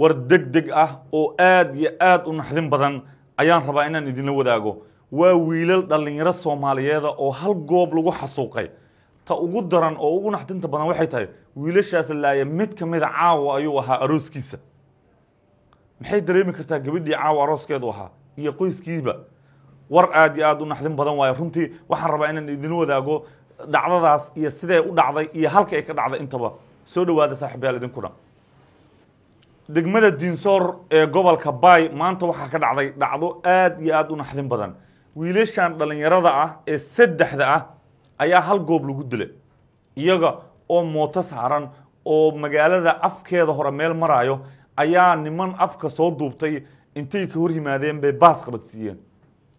war deg deg ah oo aad iyo aad u naxdin badan ayaan rabaa inaan idinla wadaago waa wiilal dhallinyaro soomaaliyeeda ah oo hal goob lagu xasuuqay ta ugu daran oo ugu naxdinta badan waxay tahay wiilashaas laaya mid ka mida ah caawa ayuu ahaa arooskiisa maxay dareemi kartaa gabadhii caawa arooskeedu ahaa iyo qoyskiiba war aad iyo aad u naxdin badan waayo runtii waxaan rabaa inaan idinla wadaago dhacdadaas iyo siday u dhacday iyo halka ay ka dhacday intaba soo dhawaada saaxiibayaal idinku degmada dinsoor ee gobolka baay maanta waxaa ka dhacday dhacdo aad iyo aad u naxdin badan wiilashan dhallinyarada ah ee saddexda ah ayaa hal goob lagu dila iyaga oo mooto saaran oo magaalada afkeeda hore meel maraayo ayaa niman afka soo duubtay intay ka hor yimaadeen bay baas qabadsiiyeen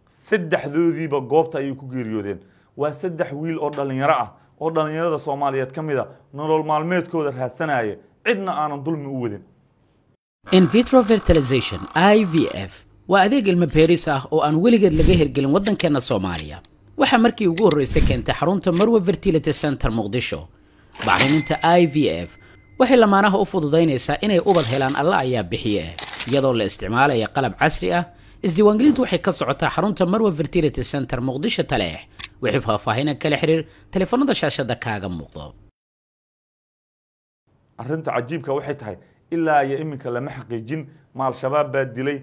saddexdoodiiba goobta ayay ku geeriyoodeen waa saddex wiil oo dhallinyaro ah oo dhallinyarada soomaaliyeed ka mid a nolol maalmeedkooda raadsanaya cidna aanan dulmi u wadin in vitro fertilization i v f waa adeeg ilmo beeris ah oo aan weligeed laga hirgelin waddankeenna soomaaliya waxaa markii ugu horreysay keentay xarunta marwe fertility center muqdisho bacriminta i v f waxay lamaanaha u fududaynaysaa inay ubad helaan alla ayaa bixiye iyadoo la isticmaalaya qalab casri ah isdiiwaangelintu waxay ka socotaa xarunta marwe fertility center muqdisho taleex wixii faahfaahina kala xiriir teleefanada shaashada kaaga muuqdo ilaa iyo iminka lama xaqiijin ma al-shabaab baa dilay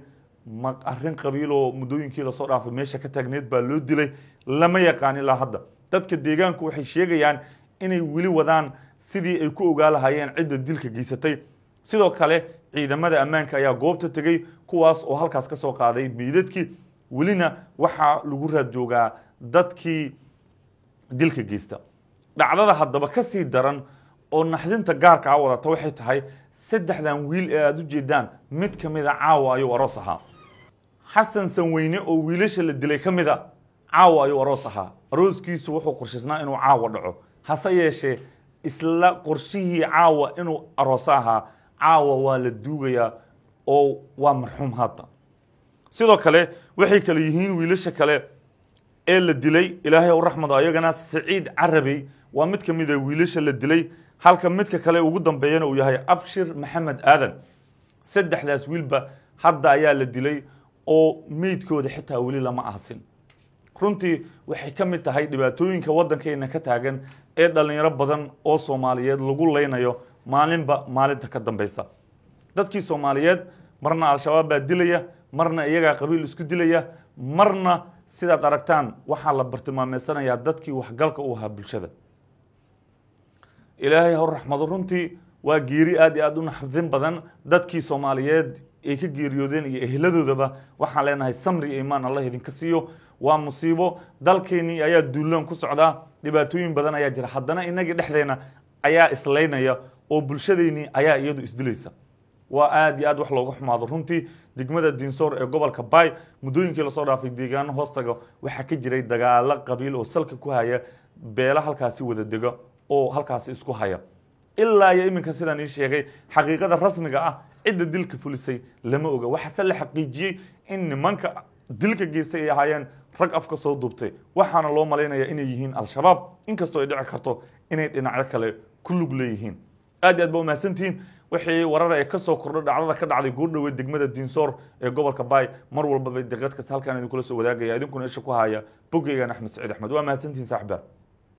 ma arin qabiil oo muddooyinkii lasoo dhaafay meesha ka taagneed baa loo dilay lama yaqaan ilaa hadda dadka deegaanku waxay sheegayaan inay weli wadaan sidii ay ku ogaa lahayeen cidda dilka geysatay sidoo kale ciidamada ammaanka ayaa goobta tegey kuwaas oo halkaas ka soo qaaday meydadkii welina waxaa lagu raad joogaa dadkii dilka geysta dhacdada haddaba kasii daran oo naxdinta gaarka a wadata waxay tahay saddexdan wiil ee aada u jeedaan mid ka mida caawa ayuu aroos ahaa xasan sanweyne oo wiilasha la dilay ka mida caawa ayuu aroos ahaa arooskiisu wuxuu qorshaysnaa inuu caawa dhaco hase yeeshee isla qorshihii caawa inuu arooso ahaa caawa waa la duugayaa oo waa marxuum hadda sidoo kale waxay kale yihiin wiilasha kale ee la dilay ilaahay u raxmado ayagana saciid carabey waa mid ka mida wiilasha la dilay halka midka kale ugu dambeeyana uu yahay abshir maxamed aadan saddexdaas wiilba hadda ayaa la dilay oo meydkooda xitaa weli lama ahsin runtii waxay ka mid tahay dhibaatooyinka waddankeena ka taagan ee dhallinyaro badan oo soomaaliyeed lagu leynayo maalinba maalinta ka dambaysa dadkii soomaaliyeed marna al-shabaab baa dilaya marna iyagaa qabiil isku dilaya marna sidaad aragtaan waxaa la bartilmaameysanayaa dadkii waxgalka u ahaa bulshada ilaahay hor raxmado runtii waa geeri aad iyo aad u naxdin badan dadkii soomaaliyeed ay ka geeriyoodeen iyo ehladoodaba waxaan leenahay samri iyo imaan allah idinka siiyo waa musiibo dalkeenii ayaa duulaan ku socdaa dhibaatooyin badan ayaa jira haddana innagii dhexdeena ayaa islaynaya oo bulshadeennii ayaa iyadu isdilaysa waa aad iyo aad wax looga xumaado runtii degmada diinsoor ee gobolka bay muddooyinkii lasoo dhaafay deegaano hoostaga waxaa ka jiray dagaalo qabiil oo salka ku haya beelo halkaasi wada dego oo halkaasi isku haya ilaa iyo iminka sidaan ii sheegay xaqiiqada rasmiga ah cidda dilka fulisay lama oga waxaase la xaqiijiyey in nimanka dilka geystay ay ahaayeen rag afka soo duubtay waxaana loo malaynayaa inay yihiin al-shabaab inkastoo ay dhici karto inay dhinacyo kale ku lug leeyihiin aad i aad ba umahadsantihiin wixii warar ee kasoo kordho dhacdada ka dhacday guurdhowe degmada diinsoor ee gobolka bay mar walbaba deeqad kasta halkaan idinkula soo wadaagaya idinkuna isha ku haya bogeygana axmed saciid axmed waa mahadsantihiin saaxibaal